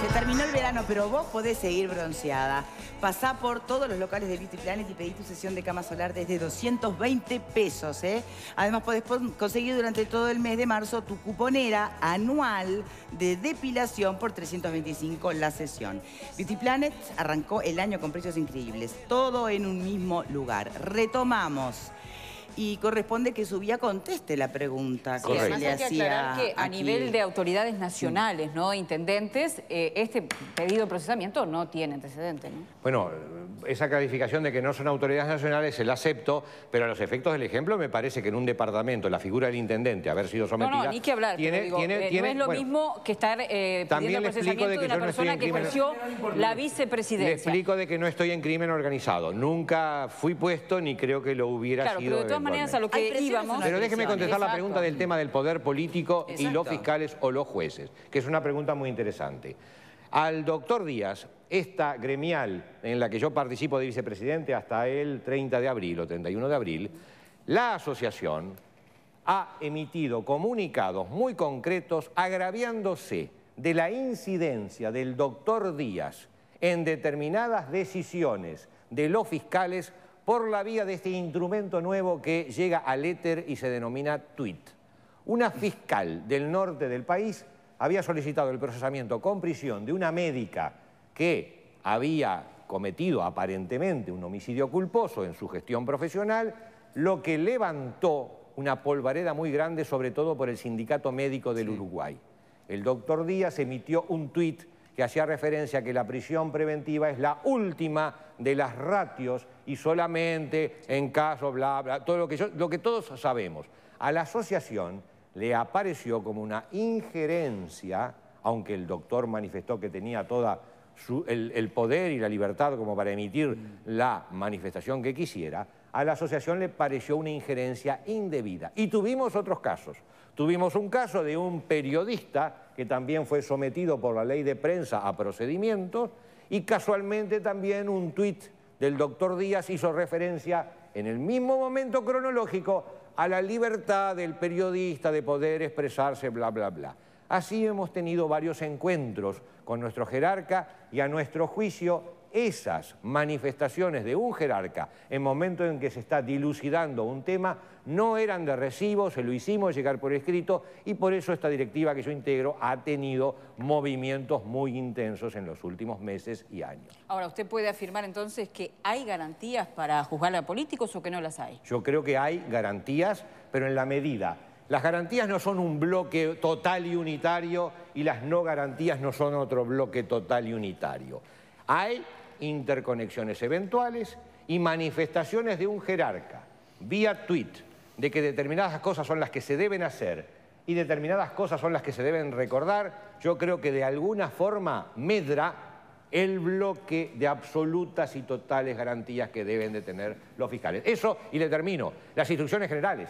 Se terminó el verano, pero vos podés seguir bronceada. Pasá por todos los locales de Beauty Planet y pedí tu sesión de cama solar desde 220 pesos. ¿eh? Además, podés conseguir durante todo el mes de marzo tu cuponera anual de depilación por 325 la sesión. Beauty Planet arrancó el año con precios increíbles. Todo en un mismo lugar. Retomamos y corresponde que su vía conteste la pregunta que hacía. que que a nivel de autoridades nacionales, ¿no? Intendentes, eh, este pedido de procesamiento no tiene antecedente, Bueno, esa calificación de que no son autoridades nacionales se acepto, pero a los efectos del ejemplo me parece que en un departamento la figura del intendente haber sido sometida... No, no, ni que hablar, tiene, eh, es lo mismo que estar eh, pidiendo el procesamiento de, una persona que ejerció la vicepresidencia. Le explico de que no estoy en crimen organizado. Nunca fui puesto ni creo que lo hubiera sido maneras a lo que íbamos... Pero déjeme contestar la pregunta del tema del poder político y los fiscales o los jueces, que es una pregunta muy interesante. Al doctor Díaz, esta gremial en la que yo participo de vicepresidente hasta el 30 de abril o 31 de abril, la asociación ha emitido comunicados muy concretos agraviándose de la incidencia del doctor Díaz en determinadas decisiones de los fiscales por la vía de este instrumento nuevo que llega al éter y se denomina tweet. Una fiscal del norte del país había solicitado el procesamiento con prisión de una médica que había cometido aparentemente un homicidio culposo en su gestión profesional, lo que levantó una polvareda muy grande, sobre todo por el Sindicato Médico del Uruguay. El doctor Díaz emitió un tweet que hacía referencia a que la prisión preventiva es la última de las ratios y solamente en caso, bla, bla, todo lo que, lo que todos sabemos. A la asociación le apareció como una injerencia, aunque el doctor manifestó que tenía toda el, poder y la libertad como para emitir la manifestación que quisiera, a la asociación le pareció una injerencia indebida. Y tuvimos otros casos. Tuvimos un caso de un periodista que también fue sometido por la ley de prensa a procedimientos y casualmente también un tuit del doctor Díaz hizo referencia en el mismo momento cronológico a la libertad del periodista de poder expresarse, bla, bla, bla. Así hemos tenido varios encuentros con nuestro jerarca y a nuestro juicio esas manifestaciones de un jerarca en momento en que se está dilucidando un tema no eran de recibo, se lo hicimos llegar por escrito y por eso esta directiva que yo integro ha tenido movimientos muy intensos en los últimos meses y años. Ahora, ¿usted puede afirmar entonces que hay garantías para juzgar a políticos o que no las hay? Yo creo que hay garantías, pero en la medida las garantías no son un bloque total y unitario y las no garantías no son otro bloque total y unitario. Hay interconexiones eventuales y manifestaciones de un jerarca, vía tweet, de que determinadas cosas son las que se deben hacer y determinadas cosas son las que se deben recordar, yo creo que de alguna forma medra el bloque de absolutas y totales garantías que deben de tener los fiscales. Eso, y le termino, las instrucciones generales.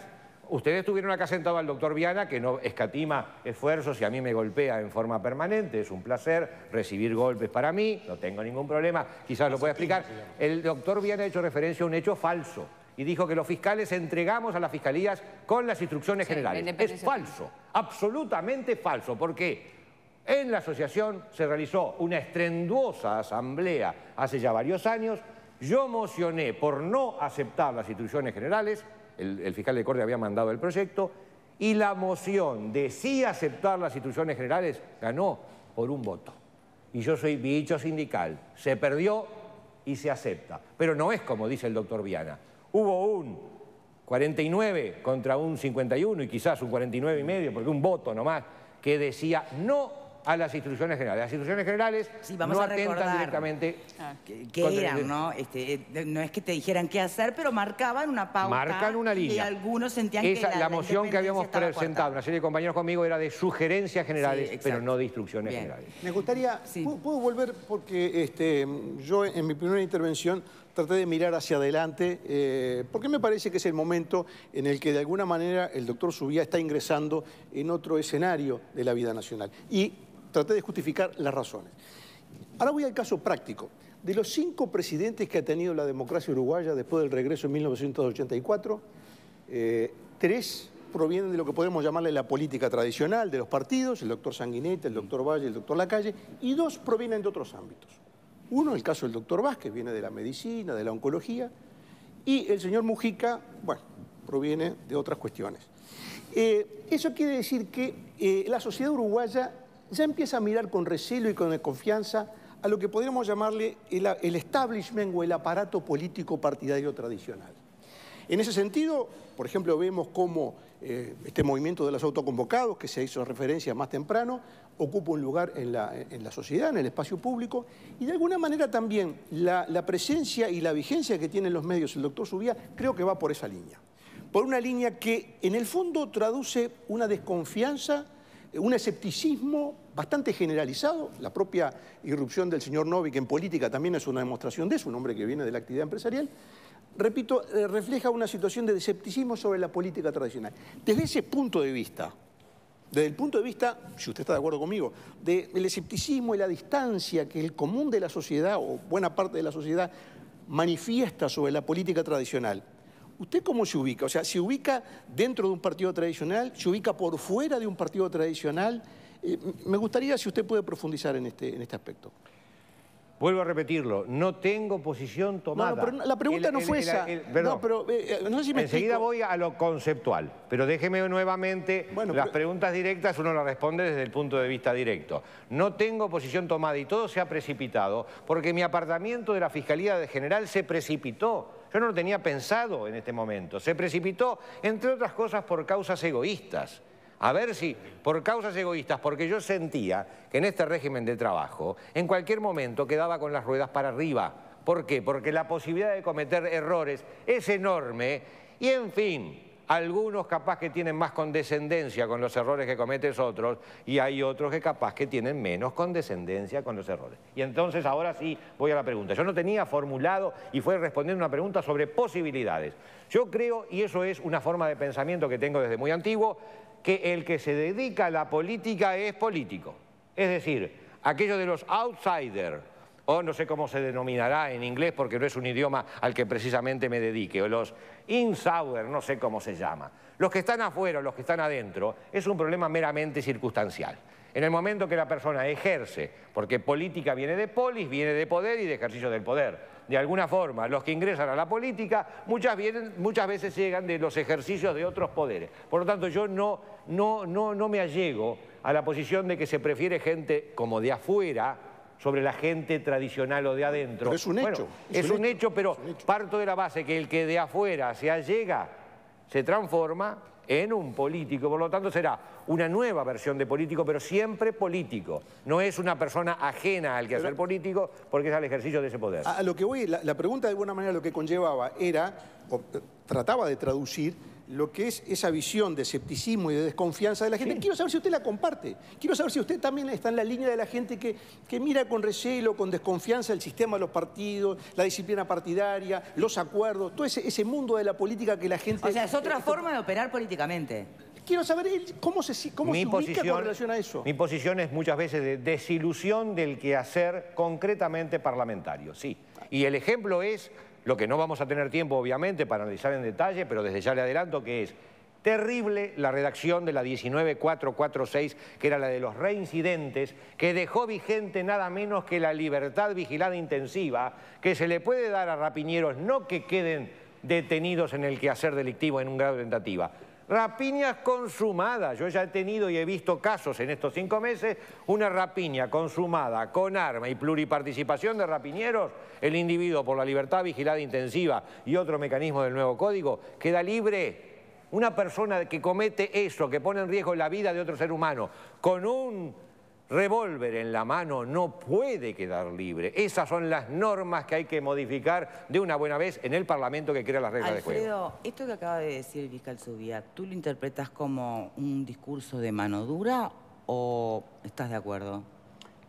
Ustedes tuvieron acá sentado al doctor Viana, que no escatima esfuerzos y a mí me golpea en forma permanente. Es un placer recibir golpes para mí, no tengo ningún problema, quizás lo pueda explicar. El doctor Viana ha hecho referencia a un hecho falso y dijo que los fiscales entregamos a las fiscalías con las instrucciones generales. Es falso, absolutamente falso. porque En la asociación se realizó una estrenduosa asamblea hace ya varios años. Yo mocioné por no aceptar las instrucciones generales el, fiscal de corte había mandado el proyecto, y la moción de sí aceptar las instituciones generales ganó por un voto. Y yo soy bicho sindical, se perdió y se acepta. Pero no es como dice el doctor Viana. Hubo un 49 contra un 51 y quizás un 49 y medio, porque un voto nomás, que decía no a las instrucciones generales. Las instrucciones generales vamos no atentan directamente. Ah, qué eran, ¿no? Este, eh, no es que te dijeran qué hacer, pero marcaban una pauta. Marcan una línea. Y algunos sentían que la, la moción que habíamos presentado, una serie de compañeros conmigo, era de sugerencias generales, pero no de instrucciones generales. Me gustaría, ¿puedo, volver? Porque este, yo en mi primera intervención traté de mirar hacia adelante, eh, porque me parece que es el momento en el que de alguna manera el doctor Subía está ingresando en otro escenario de la vida nacional. Y traté de justificar las razones. Ahora voy al caso práctico. De los cinco presidentes que ha tenido la democracia uruguaya después del regreso en 1984, eh, tres provienen de lo que podemos llamarle la política tradicional de los partidos, el doctor Sanguinetti, el doctor Valle, el doctor Lacalle, y dos provienen de otros ámbitos. Uno, el caso del doctor Vázquez, viene de la medicina, de la oncología, y el señor Mujica, bueno, proviene de otras cuestiones. Eh, eso quiere decir que eh, la sociedad uruguaya ya empieza a mirar con recelo y con desconfianza a lo que podríamos llamarle el, establishment o el aparato político partidario tradicional. En ese sentido, por ejemplo, vemos cómo eh, este movimiento de los autoconvocados, que se hizo referencia más temprano, ocupa un lugar en la, sociedad, en el espacio público, y de alguna manera también la, la, presencia y la vigencia que tienen los medios el doctor Subía creo que va por esa línea. Por una línea que en el fondo traduce una desconfianza un escepticismo bastante generalizado. La propia irrupción del señor Novik en política también es una demostración de eso, un hombre que viene de la actividad empresarial. Repito, eh, refleja una situación de escepticismo sobre la política tradicional. Desde ese punto de vista, desde el punto de vista, si usted está de acuerdo conmigo, del escepticismo y la distancia que el común de la sociedad o buena parte de la sociedad manifiesta sobre la política tradicional, ¿Usted cómo se ubica? O sea, ¿se ubica dentro de un partido tradicional? ¿Se ubica por fuera de un partido tradicional? Eh, me gustaría si usted puede profundizar en este, en este aspecto. Vuelvo a repetirlo, no tengo posición tomada. No, pero la pregunta eh, no fue esa. Eh, no, pero, no sé si me Enseguida voy a lo conceptual, pero déjeme nuevamente, bueno, las preguntas directas uno las responde desde el punto de vista directo. No tengo posición tomada y todo se ha precipitado porque mi apartamiento de la Fiscalía General se precipitó yo no lo tenía pensado en este momento. Se precipitó, entre otras cosas, por causas egoístas. A ver si, por causas egoístas, porque yo sentía que en este régimen de trabajo, en cualquier momento quedaba con las ruedas para arriba. ¿Por qué? Porque la posibilidad de cometer errores es enorme y, en fin, algunos capaz que tienen más condescendencia con los errores que cometes otros y hay otros que capaz que tienen menos condescendencia con los errores. Y entonces ahora sí voy a la pregunta. Yo no tenía formulado y fue respondiendo una pregunta sobre posibilidades. Yo creo, y eso es una forma de pensamiento que tengo desde muy antiguo, que el que se dedica a la política es político. Es decir, aquello de los outsiders, o no sé cómo se denominará en inglés porque no es un idioma al que precisamente me dedique, o los insauer, no sé cómo se llama. Los que están afuera o los que están adentro es un problema meramente circunstancial. En el momento que la persona ejerce, porque política viene de polis, viene de poder y de ejercicio del poder. De alguna forma, los que ingresan a la política muchas, veces llegan de los ejercicios de otros poderes. Por lo tanto, yo no, no me allego a la posición de que se prefiere gente como de afuera sobre la gente tradicional o de adentro. es un hecho. es, un hecho, pero parto de la base que el que de afuera se allega se transforma en un político. Por lo tanto, será una nueva versión de político, pero siempre político. No es una persona ajena al que hacer político, porque es al ejercicio de ese poder. A lo que voy, la, la pregunta de alguna manera lo que conllevaba era, o, eh, trataba de traducir lo que es esa visión de escepticismo y de desconfianza de la gente. Quiero saber si usted la comparte. Quiero saber si usted también está en la línea de la gente que, que mira con recelo, con desconfianza el sistema de los partidos, la disciplina partidaria, los acuerdos, todo ese, mundo de la política que la gente... O sea, es otra este, este, forma de operar políticamente. Quiero saber cómo se, cómo con relación a eso. Mi posición es muchas veces de desilusión del que hacer concretamente parlamentario, sí. Y el ejemplo es lo que no vamos a tener tiempo, obviamente, para analizar en detalle, pero desde ya le adelanto que es terrible la redacción de la 19446, que era la de los reincidentes, que dejó vigente nada menos que la libertad vigilada intensiva, que se le puede dar a rapiñeros no que queden detenidos en el quehacer delictivo en un grado de tentativa, Rapiñas consumadas. Yo ya he tenido y he visto casos en estos cinco meses, una rapiña consumada con arma y pluriparticipación de rapiñeros, el individuo por la libertad vigilada intensiva y otro mecanismo del nuevo código, queda libre. Una persona que comete eso, que pone en riesgo la vida de otro ser humano, con un revólver en la mano no puede quedar libre. Esas son las normas que hay que modificar de una buena vez en el Parlamento que crea las reglas de juego. esto que acaba de decir el fiscal Subía, ¿tú lo interpretas como un discurso de mano dura o estás de acuerdo?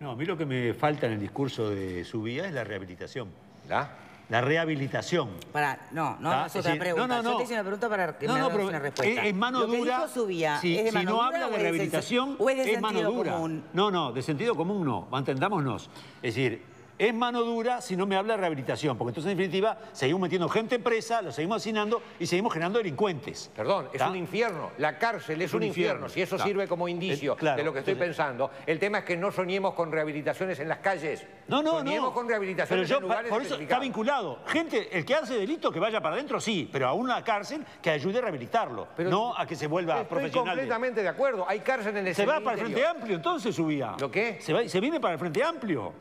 No, a mí lo que me falta en el discurso de Subía es la rehabilitación. ¿La? la rehabilitación. Para, no, no, es otra pregunta. No, no, no. Yo te hice una pregunta para que me no, una respuesta. Es, mano dura. Subía, si, no habla de rehabilitación, es, mano dura. Común. No, no, de sentido común no, mantendámonos. Es decir, es mano dura si no me habla de rehabilitación, porque entonces en definitiva seguimos metiendo gente en presa, lo seguimos asignando y seguimos generando delincuentes. Perdón, es un infierno, la cárcel es, un, infierno. si eso sirve como eh, indicio de lo que estoy pensando. El tema es que no soñemos con rehabilitaciones en las calles. No, no, soñemos no. con rehabilitaciones en lugares Por eso está vinculado. Gente, el que hace delito que vaya para adentro, sí, pero a una cárcel que ayude a rehabilitarlo, no a que se vuelva estoy completamente de... acuerdo, hay cárcel en el Se va para el Frente Amplio, entonces subía. ¿Lo qué? Se, va, se viene para el Frente Amplio.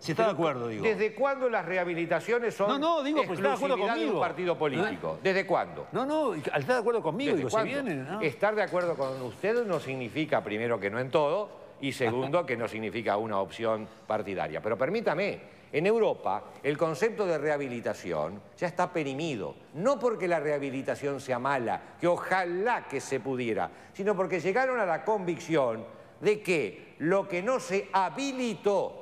Si está de acuerdo, digo. ¿Desde cuándo las rehabilitaciones son no, no, digo, pues, está de, acuerdo conmigo. un partido político? ¿Eh? ¿Desde cuándo? No, no, ¿Está de acuerdo conmigo, digo, Estar de acuerdo con usted no significa, primero, que no en todo, y segundo, que no significa una opción partidaria. Pero permítame, en Europa el concepto de rehabilitación ya está perimido, no porque la rehabilitación sea mala, que ojalá que se pudiera, sino porque llegaron a la convicción de que lo que no se habilitó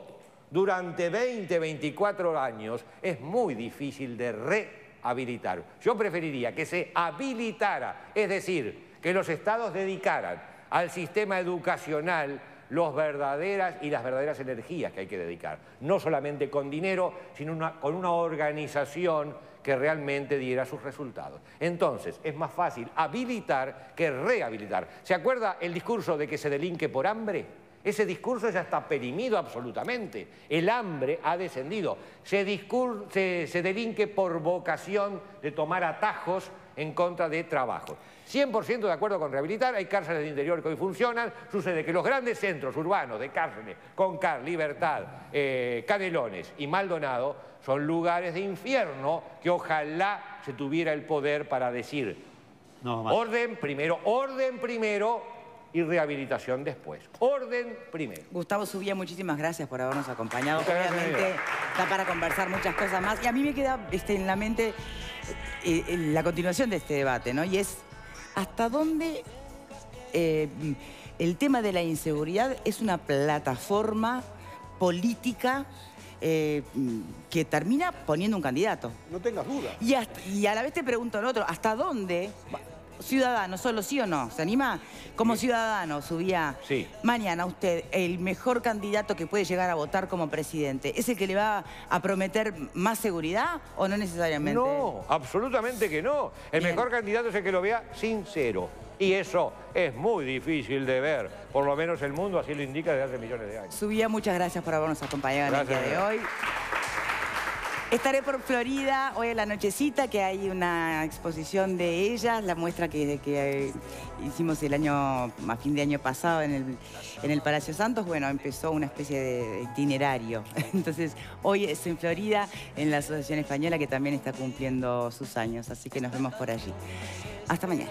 durante 20, 24 años, es muy difícil de rehabilitar. Yo preferiría que se habilitara, es decir, que los estados dedicaran al sistema educacional las verdaderas y las verdaderas energías que hay que dedicar, no solamente con dinero, sino con una organización que realmente diera sus resultados. Entonces, es más fácil habilitar que rehabilitar. ¿Se acuerda el discurso de que se delinque por hambre? Ese discurso ya está perimido absolutamente. El hambre ha descendido. Se, delinque por vocación de tomar atajos en contra de trabajo. 100% de acuerdo con rehabilitar, hay cárceles de interior que hoy funcionan, sucede que los grandes centros urbanos de cárceles, Concar, Libertad, eh, Canelones y Maldonado, son lugares de infierno que ojalá se tuviera el poder para decir, orden primero, orden primero, y rehabilitación después. Orden primero. Gustavo Subía, muchísimas gracias por habernos acompañado. Está Obviamente está para conversar muchas cosas más. Y a mí me queda este, en la mente eh, la continuación de este debate, ¿no? Y es hasta dónde eh, el tema de la inseguridad es una plataforma política eh, que termina poniendo un candidato. No tengas duda. Y, y, a la vez te pregunto en otro, ¿hasta dónde ciudadano, solo sí o no, ¿se anima? Como ciudadano subía mañana usted, el mejor candidato que puede llegar a votar como presidente, ¿es el que le va a prometer más seguridad o no necesariamente? No, absolutamente que no. El mejor candidato es el que lo vea sincero. Y eso es muy difícil de ver, por lo menos el mundo así lo indica desde hace millones de años. Subía, muchas gracias por habernos acompañado en el día de hoy. Estaré por Florida hoy en la nochecita, que hay una exposición de ellas, la muestra que, que eh, hicimos el año, a fin de año pasado en el, en el Palacio Santos. Bueno, empezó una especie de itinerario. Entonces, hoy es en Florida, en la Asociación Española, que también está cumpliendo sus años. Así que nos vemos por allí. Hasta mañana.